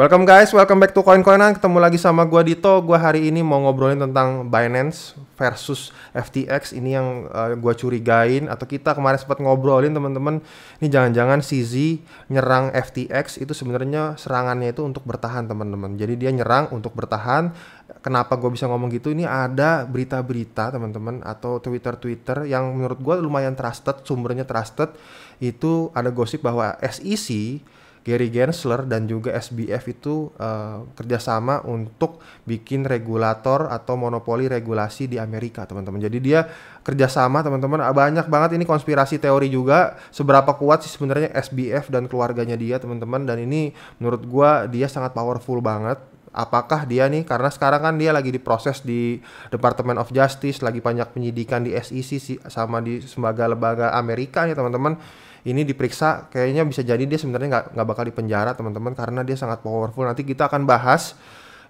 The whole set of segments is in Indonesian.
Welcome guys, welcome back to Coin Coinan. Ketemu lagi sama gue Dito. Gue hari ini mau ngobrolin tentang Binance versus FTX. Ini yang uh, gua curigain atau kita kemarin sempat ngobrolin teman-teman. Ini jangan-jangan CZ nyerang FTX itu sebenarnya serangannya itu untuk bertahan teman-teman. Jadi dia nyerang untuk bertahan. Kenapa gue bisa ngomong gitu? Ini ada berita-berita teman-teman atau Twitter-Twitter yang menurut gue lumayan trusted, sumbernya trusted. Itu ada gosip bahwa SEC Gary Gensler dan juga SBF itu uh, kerjasama untuk bikin regulator atau monopoli regulasi di Amerika teman-teman. Jadi dia kerjasama teman-teman ah, banyak banget ini konspirasi teori juga seberapa kuat sih sebenarnya SBF dan keluarganya dia teman-teman dan ini menurut gua dia sangat powerful banget apakah dia nih karena sekarang kan dia lagi diproses di Department of Justice lagi banyak penyidikan di SEC sama di sembaga lembaga Amerika nih teman-teman ini diperiksa kayaknya bisa jadi dia sebenarnya nggak nggak bakal dipenjara teman-teman karena dia sangat powerful nanti kita akan bahas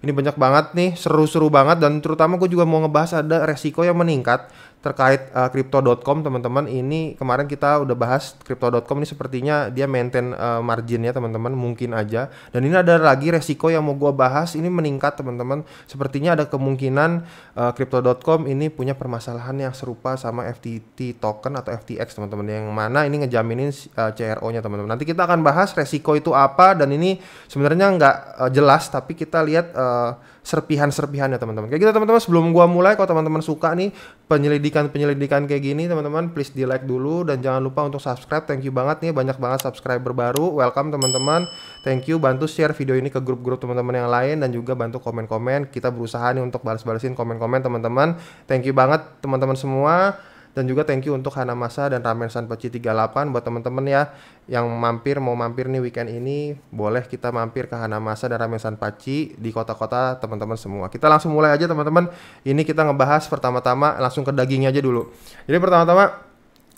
ini banyak banget nih seru-seru banget dan terutama gue juga mau ngebahas ada resiko yang meningkat terkait uh, eh, crypto.com teman-teman ini kemarin kita udah bahas crypto.com ini sepertinya dia maintain uh, ya teman-teman mungkin aja dan ini ada lagi resiko yang mau gua bahas ini meningkat teman-teman sepertinya ada kemungkinan uh, eh, crypto.com ini punya permasalahan yang serupa sama FTT token atau FTX teman-teman yang mana ini ngejaminin uh, CRO-nya teman-teman nanti kita akan bahas resiko itu apa dan ini sebenarnya nggak uh, jelas tapi kita lihat uh, serpihan-serpihannya teman-teman kayak gitu teman-teman sebelum gua mulai kalau teman-teman suka nih penyelidikan penyelidikan-penyelidikan kayak gini teman-teman please di like dulu dan jangan lupa untuk subscribe thank you banget nih banyak banget subscriber baru welcome teman-teman thank you bantu share video ini ke grup-grup teman-teman yang lain dan juga bantu komen-komen kita berusaha nih untuk balas-balasin komen-komen teman-teman thank you banget teman-teman semua dan juga thank you untuk Hana Masa dan Ramen tiga 38 buat teman-teman ya yang mampir mau mampir nih weekend ini boleh kita mampir ke Hana Masa dan Ramen Sanpachi di kota-kota teman-teman semua. Kita langsung mulai aja teman-teman. Ini kita ngebahas pertama-tama langsung ke dagingnya aja dulu. Jadi pertama-tama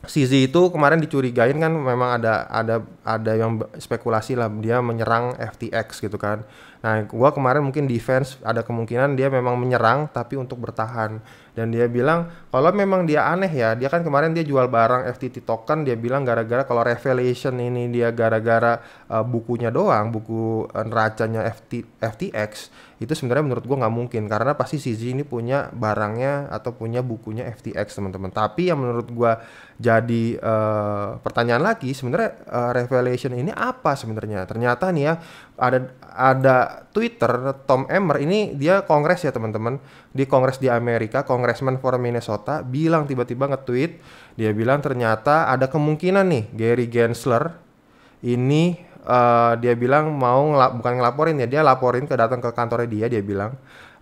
Sizi itu kemarin dicurigain kan memang ada ada ada yang spekulasi lah dia menyerang FTX gitu kan. Nah, gua kemarin mungkin defense ada kemungkinan dia memang menyerang tapi untuk bertahan. Dan dia bilang kalau memang dia aneh ya, dia kan kemarin dia jual barang FTT token, dia bilang gara-gara kalau revelation ini dia gara-gara uh, bukunya doang, buku neracanya FT, FTX itu sebenarnya menurut gua nggak mungkin karena pasti CZ ini punya barangnya atau punya bukunya FTX teman-teman. Tapi yang menurut gua jadi uh, pertanyaan lagi sebenarnya uh, revelation ini apa sebenarnya? Ternyata nih ya ada ada Twitter Tom Emmer ini dia kongres ya teman-teman di kongres di Amerika kongresman for Minnesota bilang tiba-tiba nge-tweet dia bilang ternyata ada kemungkinan nih Gary Gensler ini uh, dia bilang mau ngelap, bukan ngelaporin ya dia laporin ke datang ke kantornya dia dia bilang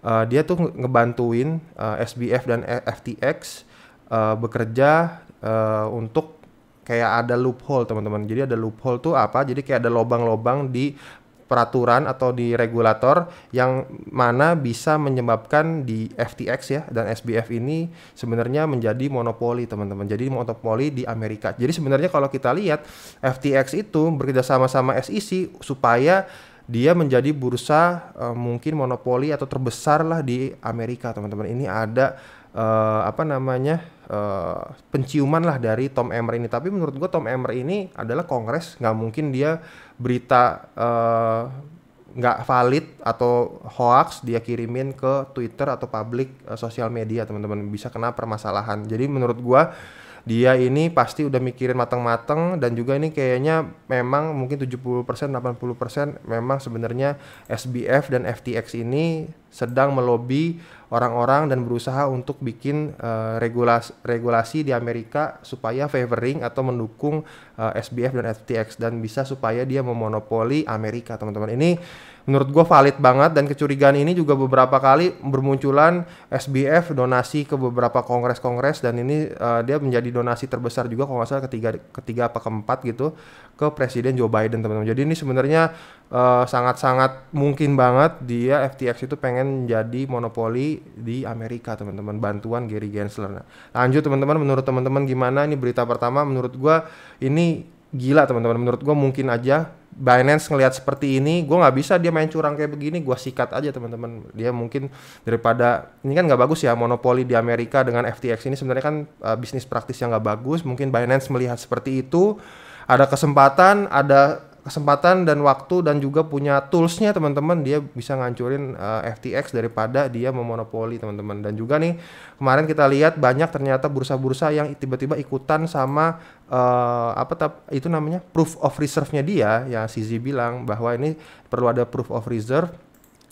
uh, dia tuh ngebantuin uh, eh, SBF dan FTX uh, bekerja uh, untuk kayak ada loophole teman-teman. Jadi ada loophole tuh apa? Jadi kayak ada lobang-lobang di peraturan atau di regulator yang mana bisa menyebabkan di FTX ya dan SBF ini sebenarnya menjadi monopoli teman-teman. Jadi monopoli di Amerika. Jadi sebenarnya kalau kita lihat FTX itu bekerja sama sama SEC supaya dia menjadi bursa uh, mungkin monopoli atau terbesar lah di Amerika teman-teman ini ada uh, apa namanya uh, penciuman lah dari Tom Emmer ini tapi menurut gue Tom Emmer ini adalah Kongres nggak mungkin dia berita uh, nggak valid atau hoax dia kirimin ke Twitter atau publik uh, sosial media teman-teman bisa kena permasalahan jadi menurut gue dia ini pasti udah mikirin mateng-mateng dan juga ini kayaknya memang mungkin 70% 80% memang sebenarnya SBF dan FTX ini sedang melobi orang-orang dan berusaha untuk bikin uh, eh, regulasi regulasi di Amerika supaya favoring atau mendukung uh, eh, SBF dan FTX dan bisa supaya dia memonopoli Amerika, teman-teman. Ini menurut gue valid banget dan kecurigaan ini juga beberapa kali bermunculan SBF donasi ke beberapa kongres-kongres dan ini uh, dia menjadi donasi terbesar juga kalau nggak salah ketiga ketiga apa keempat gitu ke Presiden Joe Biden teman-teman. Jadi ini sebenarnya sangat eh, sangat-sangat mungkin banget dia FTX itu pengen jadi monopoli di Amerika teman-teman bantuan Gary Gensler. Nah, lanjut teman-teman menurut teman-teman gimana ini berita pertama menurut gue ini gila teman-teman menurut gue mungkin aja Binance ngelihat seperti ini gue nggak bisa dia main curang kayak begini gue sikat aja teman-teman dia mungkin daripada ini kan nggak bagus ya monopoli di Amerika dengan FTX ini sebenarnya kan uh, bisnis praktis yang nggak bagus mungkin Binance melihat seperti itu ada kesempatan ada kesempatan dan waktu dan juga punya toolsnya teman-teman dia bisa ngancurin uh, eh, FTX daripada dia memonopoli teman-teman dan juga nih kemarin kita lihat banyak ternyata bursa-bursa yang tiba-tiba ikutan sama uh, apa tap, itu namanya proof of reserve-nya dia ya CZ bilang bahwa ini perlu ada proof of reserve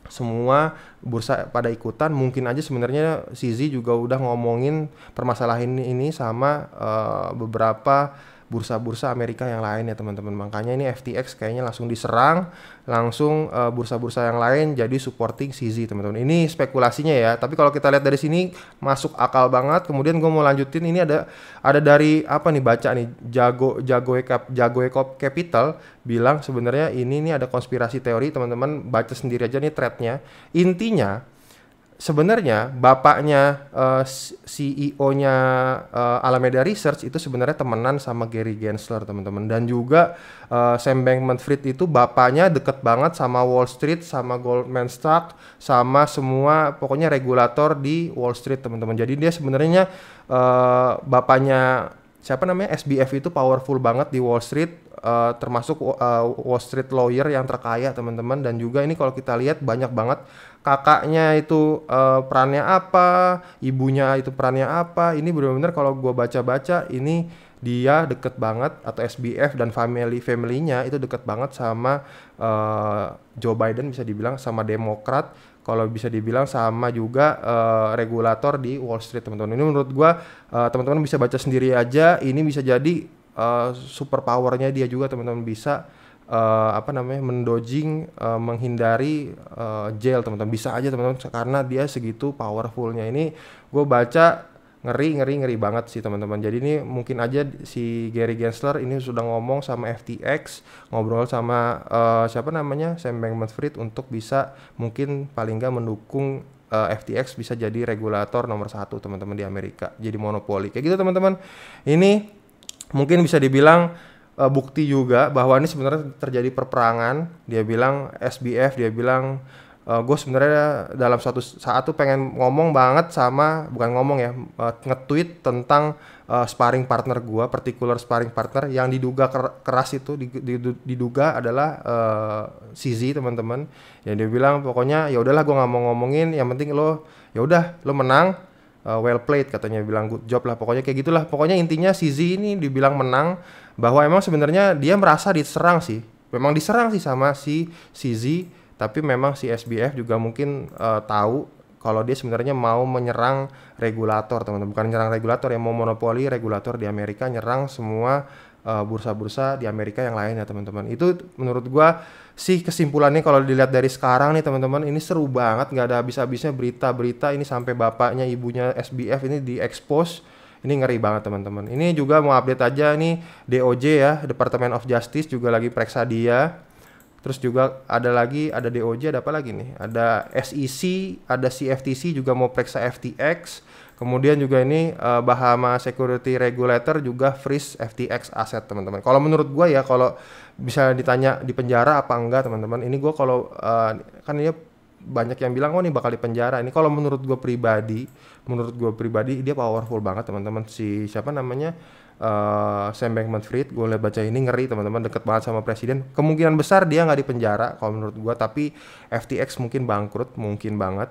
semua bursa pada ikutan mungkin aja sebenarnya CZ juga udah ngomongin permasalahan ini sama uh, beberapa bursa-bursa Amerika yang lain ya teman-teman. Makanya ini FTX kayaknya langsung diserang, langsung bursa eh, bursa-bursa yang lain jadi supporting CZ teman-teman. Ini spekulasinya ya. Tapi kalau kita lihat dari sini masuk akal banget. Kemudian gue mau lanjutin ini ada ada dari apa nih baca nih jago jago cap jago capital bilang sebenarnya ini nih ada konspirasi teori teman-teman baca sendiri aja nih threadnya. Intinya sebenarnya bapaknya uh, eh, CEO-nya uh, eh, Alameda Research itu sebenarnya temenan sama Gary Gensler teman-teman dan juga uh, Sam Bankman-Fried itu bapaknya deket banget sama Wall Street sama Goldman Sachs sama semua pokoknya regulator di Wall Street teman-teman jadi dia sebenarnya uh, bapaknya siapa namanya SBF itu powerful banget di Wall Street uh, termasuk uh, Wall Street lawyer yang terkaya teman-teman dan juga ini kalau kita lihat banyak banget kakaknya itu uh, perannya apa, ibunya itu perannya apa. Ini benar-benar kalau gue baca-baca ini dia deket banget atau SBF dan family familynya itu deket banget sama uh, Joe Biden bisa dibilang sama Demokrat kalau bisa dibilang sama juga uh, regulator di Wall Street teman-teman ini menurut gue uh, teman-teman bisa baca sendiri aja ini bisa jadi uh, super powernya dia juga teman-teman bisa uh, apa namanya mendojing uh, eh, menghindari uh, jail teman-teman bisa aja teman-teman karena dia segitu powerfulnya ini gue baca ngeri ngeri ngeri banget sih teman-teman jadi ini mungkin aja si Gary Gensler ini sudah ngomong sama FTX ngobrol sama uh, siapa namanya Sam Bankman-Fried untuk bisa mungkin paling nggak mendukung FTX bisa jadi regulator nomor satu teman-teman di Amerika jadi monopoli kayak gitu teman-teman ini mungkin bisa dibilang uh, bukti juga bahwa ini sebenarnya terjadi perperangan. Dia bilang SBF, dia bilang uh, eh, gue sebenarnya dalam suatu saat tuh pengen ngomong banget sama bukan ngomong ya uh, nge-tweet tentang uh, sparring partner gue particular sparring partner yang diduga keras itu diduga adalah uh, CZ teman-teman yang dia bilang pokoknya ya udahlah gue nggak mau ngomongin yang penting lo ya udah lo menang uh, well played katanya bilang good job lah pokoknya kayak gitulah pokoknya intinya CZ ini dibilang menang bahwa emang sebenarnya dia merasa diserang sih. Memang diserang sih sama si CZ, tapi memang si SBF juga mungkin uh, tahu kalau dia sebenarnya mau menyerang regulator, teman-teman. Bukan menyerang regulator yang mau monopoli regulator di Amerika nyerang semua eh, bursa-bursa uh, di Amerika yang lain ya, teman-teman. Itu menurut gua sih kesimpulannya kalau dilihat dari sekarang nih, teman-teman, ini seru banget nggak ada habis-habisnya berita-berita ini sampai bapaknya, ibunya SBF ini diekspos ini ngeri banget teman-teman. Ini juga mau update aja nih DOJ ya, Department of Justice juga lagi periksa dia. Terus juga ada lagi ada DOJ, ada apa lagi nih? Ada SEC, ada CFTC juga mau periksa FTX. Kemudian juga ini uh, Bahama Security Regulator juga freeze FTX aset teman-teman. Kalau menurut gua ya kalau bisa ditanya di penjara apa enggak teman-teman. Ini gua kalau uh, kan ini banyak yang bilang oh ini bakal di penjara ini kalau menurut gue pribadi menurut gue pribadi dia powerful banget teman-teman si siapa namanya uh, Sam Bankman Fried gue lihat baca ini ngeri teman-teman deket banget sama presiden kemungkinan besar dia nggak di penjara kalau menurut gue tapi FTX mungkin bangkrut mungkin banget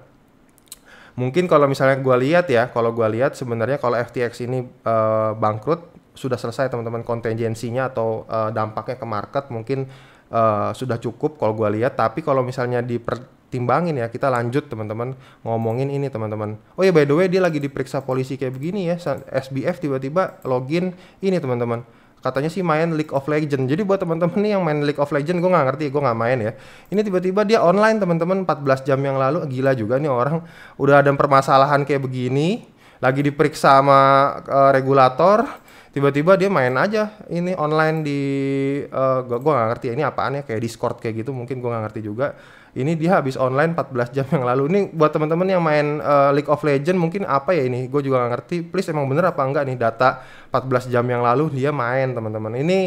mungkin kalau misalnya gue lihat ya kalau gue lihat sebenarnya kalau FTX ini uh, bangkrut sudah selesai teman-teman kontingensinya atau uh, dampaknya ke market mungkin uh, sudah cukup kalau gue lihat tapi kalau misalnya diper timbangin ya kita lanjut teman-teman ngomongin ini teman-teman oh ya by the way dia lagi diperiksa polisi kayak begini ya SBF tiba-tiba login ini teman-teman katanya sih main League of Legend jadi buat teman-teman nih yang main League of Legend gue nggak ngerti gue nggak main ya ini tiba-tiba dia online teman-teman 14 jam yang lalu gila juga nih orang udah ada permasalahan kayak begini lagi diperiksa sama uh, regulator tiba-tiba dia main aja ini online di uh, eh, gue nggak ngerti ya, ini apaan ya kayak Discord kayak gitu mungkin gue nggak ngerti juga ini dia habis online 14 jam yang lalu. Ini buat teman-teman yang main uh, League of Legend mungkin apa ya ini? Gue juga gak ngerti. Please emang bener apa enggak nih data 14 jam yang lalu dia main teman-teman. Ini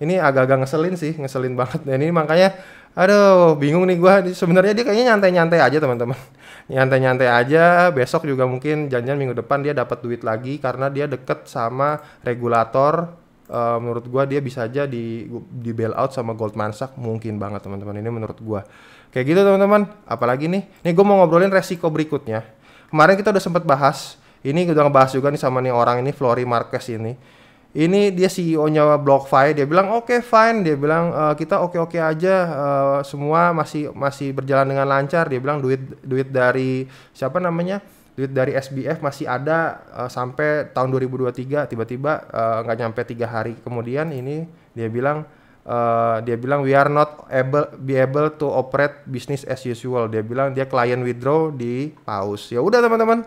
ini agak-agak ngeselin sih, ngeselin banget. Dan ini makanya aduh bingung nih gue. Sebenarnya dia kayaknya nyantai-nyantai aja teman-teman. Nyantai-nyantai aja. Besok juga mungkin janjian minggu depan dia dapat duit lagi karena dia deket sama regulator uh, menurut gua dia bisa aja di di bail out sama Goldman Sachs mungkin banget teman-teman ini menurut gua. Kayak gitu teman-teman. Apalagi nih, nih gua mau ngobrolin resiko berikutnya. Kemarin kita udah sempat bahas, ini udah ngebahas juga nih sama nih orang ini Flori Marquez ini. Ini dia CEO-nya BlockFi, dia bilang oke okay, fine, dia bilang e, kita oke-oke -okay aja, e, semua masih masih berjalan dengan lancar, dia bilang duit duit dari siapa namanya? duit dari SBF masih ada uh, sampai tahun 2023 tiba-tiba eh, nggak -tiba, uh, nyampe tiga hari kemudian ini dia bilang uh, dia bilang we are not able be able to operate business as usual dia bilang dia client withdraw di pause ya udah teman-teman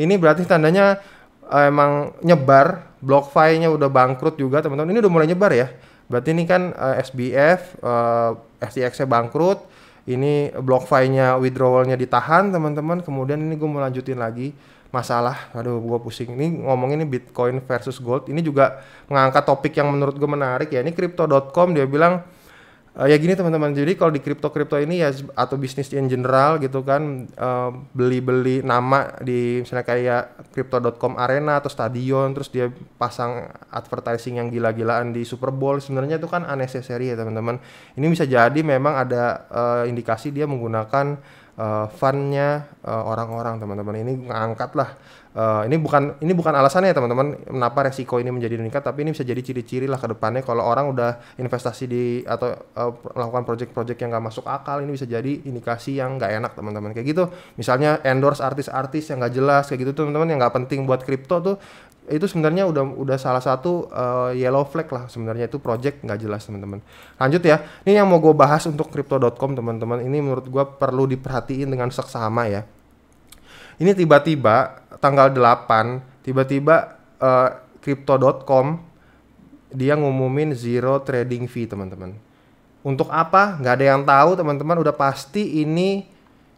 ini berarti tandanya uh, emang nyebar BlockFi-nya udah bangkrut juga teman-teman ini udah mulai nyebar ya berarti ini kan uh, SBF uh, STX-nya bangkrut ini block file-nya withdrawalnya ditahan teman-teman kemudian ini gue mau lanjutin lagi masalah aduh gue pusing ini ngomong ini bitcoin versus gold ini juga mengangkat topik yang menurut gue menarik ya ini crypto.com dia bilang uh, ya gini teman-teman jadi kalau di kripto kripto ini ya atau bisnis in general gitu kan eh, beli-beli uh, nama di misalnya kayak crypto.com arena atau stadion terus dia pasang advertising yang gila-gilaan di Super Bowl sebenarnya itu kan unnecessary ya teman-teman ini bisa jadi memang ada uh, indikasi dia menggunakan uh, fundnya uh, orang-orang teman-teman ini ngangkat lah Uh, ini bukan ini bukan alasannya teman-teman kenapa resiko ini menjadi meningkat tapi ini bisa jadi ciri-ciri lah ke depannya kalau orang udah investasi di atau uh, melakukan project-project yang gak masuk akal ini bisa jadi indikasi yang gak enak teman-teman kayak gitu misalnya endorse artis-artis yang gak jelas kayak gitu teman-teman yang gak penting buat kripto tuh itu sebenarnya udah udah salah satu uh, yellow flag lah sebenarnya itu project nggak jelas teman-teman lanjut ya ini yang mau gue bahas untuk crypto.com teman-teman ini menurut gue perlu diperhatiin dengan seksama ya ini tiba-tiba tanggal 8 tiba-tiba uh, eh, crypto.com dia ngumumin zero trading fee, teman-teman. Untuk apa? Nggak ada yang tahu, teman-teman. Udah pasti ini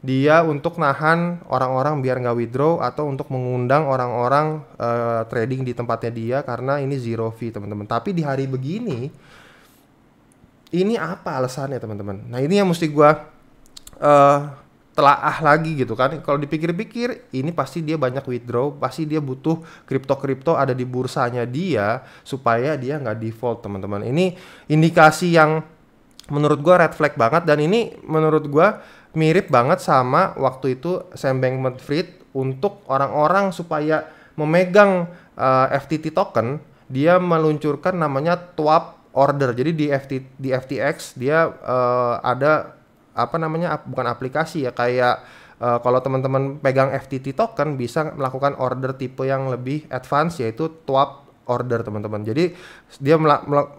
dia untuk nahan orang-orang biar nggak withdraw atau untuk mengundang orang-orang uh, trading di tempatnya dia karena ini zero fee teman-teman. Tapi di hari begini ini apa alasannya teman-teman? Nah ini yang mesti gue uh, telaah lagi gitu kan kalau dipikir-pikir ini pasti dia banyak withdraw pasti dia butuh kripto-kripto ada di bursanya dia supaya dia nggak default teman-teman ini indikasi yang menurut gua red flag banget dan ini menurut gua mirip banget sama waktu itu Sam Bankman-Fried untuk orang-orang supaya memegang uh, eh, FTT token dia meluncurkan namanya twap order jadi di FT di FTX dia uh, ada apa namanya ap, bukan aplikasi ya kayak uh, kalau teman-teman pegang FTT token bisa melakukan order tipe yang lebih advance yaitu twap order teman-teman. Jadi dia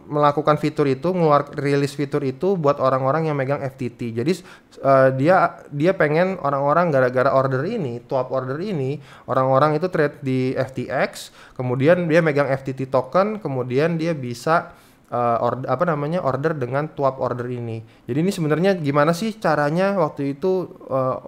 melakukan fitur itu, ngeluar rilis fitur itu buat orang-orang yang megang FTT. Jadi uh, dia dia pengen orang-orang gara-gara order ini, top order ini, orang-orang itu trade di FTX, kemudian dia megang FTT token, kemudian dia bisa uh, eh, order apa namanya order dengan tuap order ini. Jadi ini sebenarnya gimana sih caranya waktu itu uh,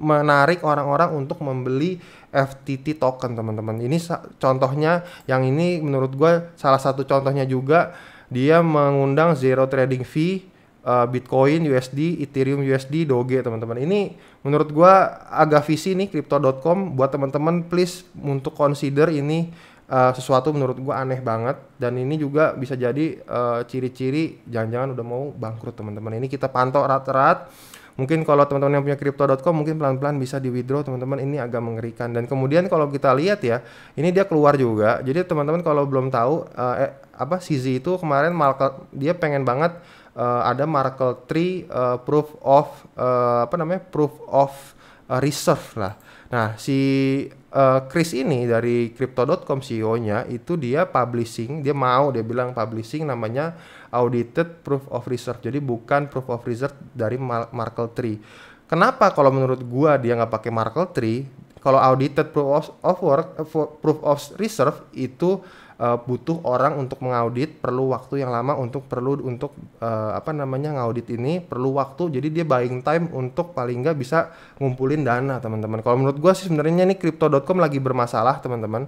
menarik orang-orang untuk membeli FTT token teman-teman. Ini contohnya yang ini menurut gue salah satu contohnya juga dia mengundang zero trading fee eh, Bitcoin USD, Ethereum USD, Doge teman-teman. Ini menurut gue agak visi nih crypto.com buat teman-teman please untuk consider ini uh, sesuatu menurut gue aneh banget dan ini juga bisa jadi ciri eh, ciri-ciri jangan-jangan udah mau bangkrut teman-teman ini kita pantau rat-rat mungkin kalau teman-teman yang punya crypto.com mungkin pelan-pelan bisa di withdraw teman-teman ini agak mengerikan dan kemudian kalau kita lihat ya ini dia keluar juga jadi teman-teman kalau belum tahu uh, eh, apa CZ itu kemarin market dia pengen banget uh, ada Markle tree uh, proof of uh, apa namanya proof of uh, reserve lah nah si uh, Chris ini dari crypto.com CEO-nya itu dia publishing, dia mau dia bilang publishing namanya audited proof of reserve. Jadi bukan proof of reserve dari Markle Tree. Kenapa kalau menurut gua dia nggak pakai Markle Tree? Kalau audited proof of, of work, proof of reserve itu uh, butuh orang untuk mengaudit perlu waktu yang lama untuk perlu untuk uh, apa namanya ngaudit ini perlu waktu jadi dia buying time untuk paling nggak bisa ngumpulin dana teman-teman kalau menurut gue sih sebenarnya ini crypto.com lagi bermasalah teman-teman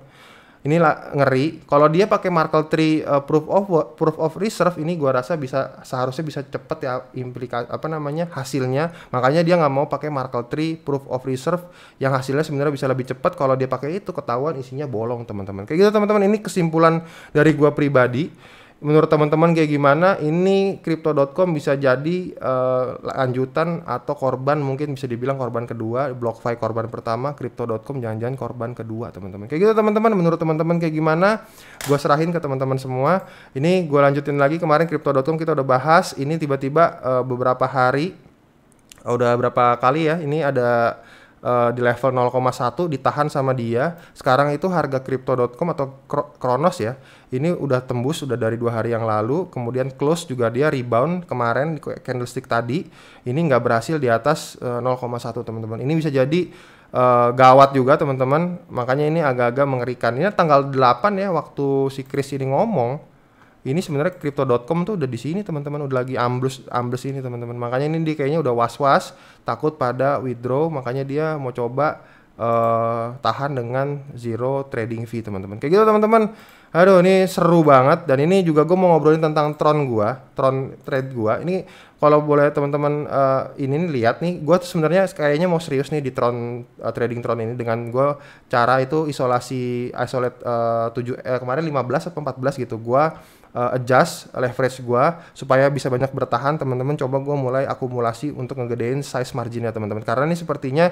ini ngeri. Kalau dia pakai Markle tree uh, eh, proof of proof of reserve ini gua rasa bisa seharusnya bisa cepet ya implikasi apa namanya hasilnya. Makanya dia nggak mau pakai Markle tree proof of reserve yang hasilnya sebenarnya bisa lebih cepat kalau dia pakai itu ketahuan isinya bolong teman-teman. Kayak gitu teman-teman ini kesimpulan dari gua pribadi menurut teman-teman kayak gimana ini crypto.com bisa jadi uh, lanjutan atau korban mungkin bisa dibilang korban kedua BlockFi korban pertama crypto.com jangan-jangan korban kedua teman-teman kayak gitu teman-teman menurut teman-teman kayak gimana gue serahin ke teman-teman semua ini gue lanjutin lagi kemarin crypto.com kita udah bahas ini tiba-tiba uh, beberapa hari udah berapa kali ya ini ada uh, di level 0,1 ditahan sama dia. Sekarang itu harga crypto.com atau Kronos ya, ini udah tembus udah dari dua hari yang lalu. Kemudian close juga dia rebound kemarin di candlestick tadi. Ini nggak berhasil di atas uh, eh, 0,1 teman-teman. Ini bisa jadi uh, gawat juga teman-teman. Makanya ini agak-agak mengerikan. Ini tanggal 8 ya waktu si Chris ini ngomong ini sebenarnya crypto.com tuh udah di sini teman-teman udah lagi ambles ambles ini teman-teman makanya ini dia kayaknya udah was-was takut pada withdraw makanya dia mau coba uh, tahan dengan zero trading fee teman-teman kayak gitu teman-teman aduh ini seru banget dan ini juga gue mau ngobrolin tentang Tron gua Tron trade gua ini kalau boleh teman-teman uh, ini lihat nih gue sebenarnya kayaknya mau serius nih di Tron uh, trading Tron ini dengan gue cara itu isolasi isolate uh, 7 eh, kemarin 15 atau 14 gitu gue uh, adjust leverage gua supaya bisa banyak bertahan teman-teman coba gua mulai akumulasi untuk ngegedein size marginnya teman-teman karena ini sepertinya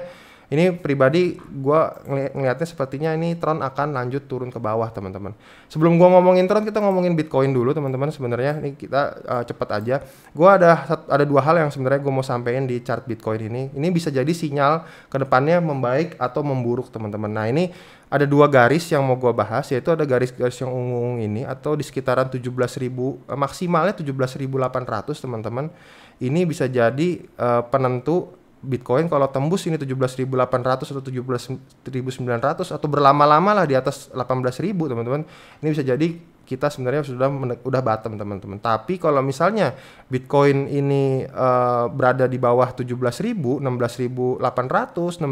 ini pribadi gue ngeli ngelihatnya sepertinya ini Tron akan lanjut turun ke bawah teman-teman. Sebelum gue ngomongin Tron kita ngomongin Bitcoin dulu teman-teman sebenarnya ini kita uh, cepet aja. Gue ada ada dua hal yang sebenarnya gue mau sampaikan di chart Bitcoin ini. Ini bisa jadi sinyal kedepannya membaik atau memburuk teman-teman. Nah ini ada dua garis yang mau gue bahas yaitu ada garis-garis yang ungu-ungu ini atau di sekitaran 17.000 e, maksimalnya 17.800 teman-teman ini bisa jadi uh, penentu Bitcoin kalau tembus ini 17.800 atau 17.900 atau berlama-lama lah di atas 18.000 teman-teman ini bisa jadi kita sebenarnya sudah udah bottom teman-teman. Tapi kalau misalnya Bitcoin ini uh, berada di bawah 17.000, 16.800, 16.900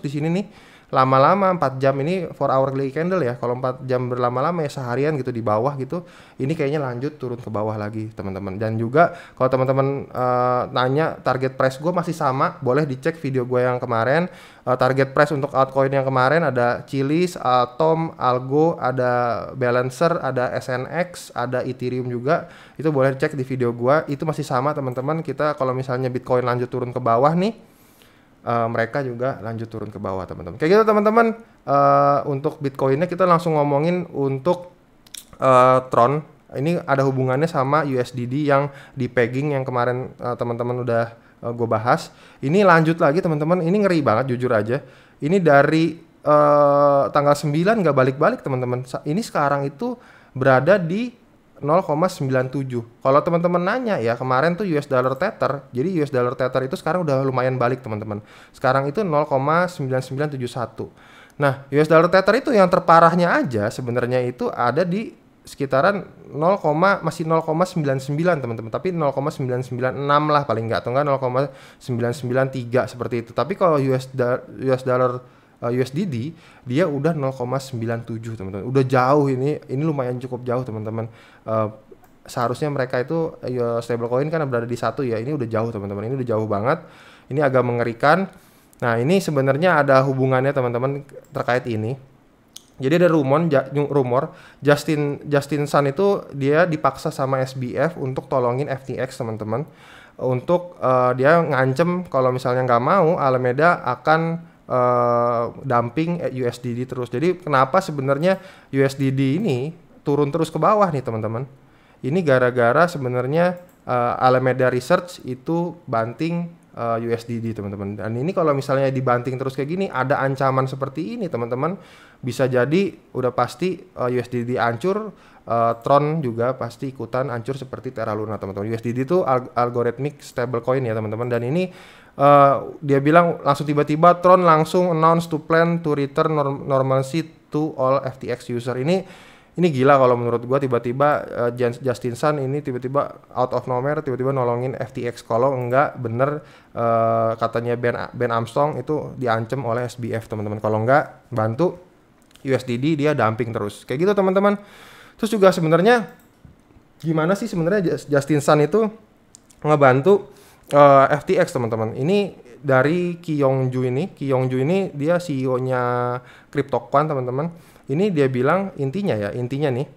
di sini nih lama-lama 4 jam ini 4 hour daily candle ya. Kalau 4 jam berlama-lama ya seharian gitu di bawah gitu, ini kayaknya lanjut turun ke bawah lagi teman-teman. Dan juga kalau teman-teman uh, nanya target price gue masih sama, boleh dicek video gue yang kemarin Eh, target price untuk altcoin yang kemarin ada Chilis, Atom, Algo, ada Balancer, ada SNX, ada Ethereum juga. Itu boleh cek di video gua. Itu masih sama teman-teman. Kita kalau misalnya Bitcoin lanjut turun ke bawah nih, uh, mereka juga lanjut turun ke bawah teman-teman. Kayak gitu teman-teman. Uh, untuk Bitcoinnya kita langsung ngomongin untuk uh, Tron. Ini ada hubungannya sama USDD yang di pegging yang kemarin uh, teman -teman udah uh, eh, gue bahas. Ini lanjut lagi teman-teman, ini ngeri banget jujur aja. Ini dari uh, tanggal 9 nggak balik-balik teman-teman. Ini sekarang itu berada di 0,97. Kalau teman-teman nanya ya, kemarin tuh US dollar tether. Jadi US dollar tether itu sekarang udah lumayan balik, teman-teman. Sekarang itu 0,9971. Nah, US dollar tether itu yang terparahnya aja sebenarnya itu ada di sekitaran 0, masih 0,99 teman-teman tapi 0,996 lah paling nggak atau enggak 0,993 seperti itu tapi kalau US dollar, eh, US dollar USDD dia udah 0,97 teman-teman udah jauh ini ini lumayan cukup jauh teman-teman eh, seharusnya mereka itu ya, stablecoin kan berada di satu ya ini udah jauh teman-teman ini udah jauh banget ini agak mengerikan nah ini sebenarnya ada hubungannya teman-teman terkait ini jadi ada rumor rumor Justin Justin Sun itu dia dipaksa sama SBF untuk tolongin FTX teman-teman untuk uh, dia ngancem kalau misalnya nggak mau Alameda akan uh, dumping eh, USDD terus jadi kenapa sebenarnya USDD ini turun terus ke bawah nih teman-teman ini gara-gara sebenarnya uh, Alameda Research itu banting uh, eh, USDD teman-teman. Dan ini kalau misalnya dibanting terus kayak gini, ada ancaman seperti ini teman-teman. Bisa jadi udah pasti uh, eh, USDD hancur, uh, eh, Tron juga pasti ikutan hancur seperti Terra Luna teman-teman. USDD itu alg algorithmic stablecoin ya teman-teman. Dan ini uh, dia bilang langsung tiba-tiba Tron langsung announce to plan to return norm normalcy to all FTX user. Ini ini gila kalau menurut gue tiba-tiba uh, Justin Sun ini tiba-tiba out of nowhere tiba-tiba nolongin FTX kalau enggak bener uh, katanya Ben Ben Armstrong itu diancam oleh SBF teman-teman kalau enggak bantu USDD dia dumping terus kayak gitu teman-teman terus juga sebenarnya gimana sih sebenarnya Justin Sun itu ngebantu uh, eh, FTX teman-teman. Ini dari Kyongju ini. Kyongju ini dia CEO-nya CryptoQuant teman-teman. Ini dia bilang intinya ya, intinya nih.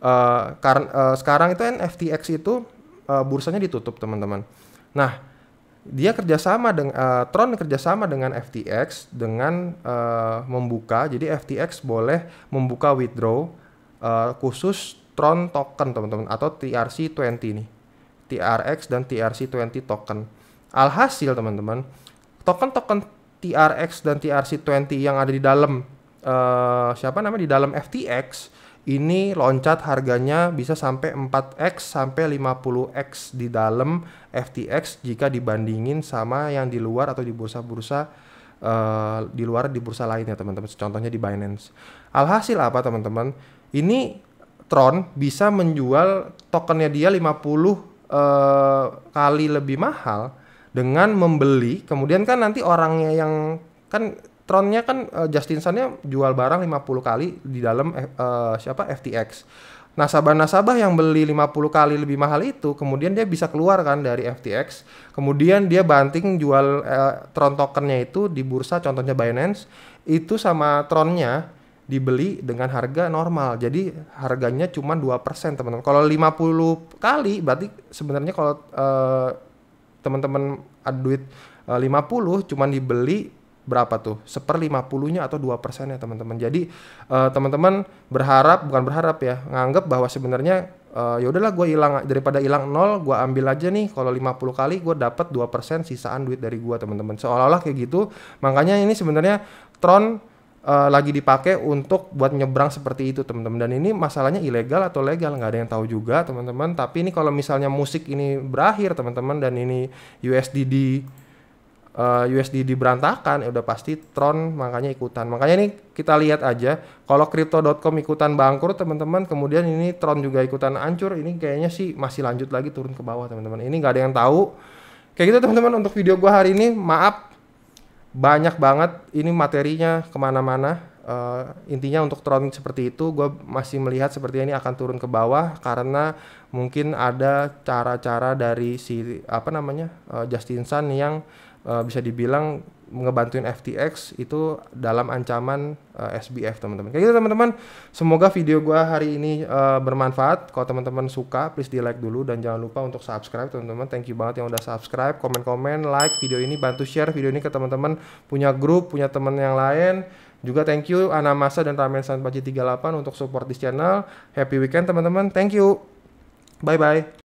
Uh, eh, karena uh, sekarang itu NFTX itu uh, bursanya ditutup teman-teman. Nah, dia kerjasama eh, dengan uh, Tron kerjasama dengan FTX dengan uh, membuka jadi FTX boleh membuka withdraw uh, khusus Tron token teman-teman atau TRC20 nih TRX dan TRC20 token alhasil teman-teman token-token TRX dan TRC20 yang ada di dalam uh, siapa namanya di dalam FTX ini loncat harganya bisa sampai 4x sampai 50x di dalam FTX jika dibandingin sama yang di luar atau di bursa-bursa uh, di luar di bursa lainnya teman-teman. Contohnya di Binance. Alhasil apa teman-teman? Ini Tron bisa menjual tokennya dia 50 uh, eh, kali lebih mahal dengan membeli. Kemudian kan nanti orangnya yang kan Tronnya kan uh, eh, Justin Sunnya jual barang 50 kali di dalam uh, siapa FTX. Nasabah-nasabah yang beli 50 kali lebih mahal itu kemudian dia bisa keluar kan dari FTX. Kemudian dia banting jual uh, Tron tokennya itu di bursa contohnya Binance itu sama Tronnya dibeli dengan harga normal. Jadi harganya cuma 2% teman-teman. Kalau 50 kali berarti sebenarnya kalau uh, teman-teman ada duit uh, 50 cuman dibeli berapa tuh seper lima puluhnya atau dua persen ya teman-teman jadi uh, teman-teman berharap bukan berharap ya nganggap bahwa sebenarnya uh, ya udahlah gue hilang daripada hilang nol gue ambil aja nih kalau 50 kali gue dapat dua persen sisaan duit dari gue teman-teman seolah-olah kayak gitu makanya ini sebenarnya Tron uh, lagi dipakai untuk buat nyebrang seperti itu teman-teman dan ini masalahnya ilegal atau legal nggak ada yang tahu juga teman-teman tapi ini kalau misalnya musik ini berakhir teman-teman dan ini USDD uh, eh, USD diberantakan ya udah pasti Tron makanya ikutan. Makanya ini kita lihat aja kalau crypto.com ikutan bangkrut teman-teman, kemudian ini Tron juga ikutan hancur, ini kayaknya sih masih lanjut lagi turun ke bawah teman-teman. Ini nggak ada yang tahu. Kayak gitu teman-teman untuk video gua hari ini, maaf banyak banget ini materinya kemana-mana. Uh, intinya untuk Tron seperti itu, gue masih melihat seperti ini akan turun ke bawah karena mungkin ada cara-cara dari si apa namanya uh, Justin Sun yang Eh, bisa dibilang ngebantuin FTX itu dalam ancaman uh, eh, SBF teman-teman. Kayak gitu teman-teman. Semoga video gua hari ini uh, bermanfaat. Kalau teman-teman suka, please di like dulu dan jangan lupa untuk subscribe teman-teman. Thank you banget yang udah subscribe, komen-komen, like video ini, bantu share video ini ke teman-teman punya grup, punya teman yang lain. Juga thank you Masa dan Ramen Sanpaji 38 untuk support di channel. Happy weekend teman-teman. Thank you. Bye bye.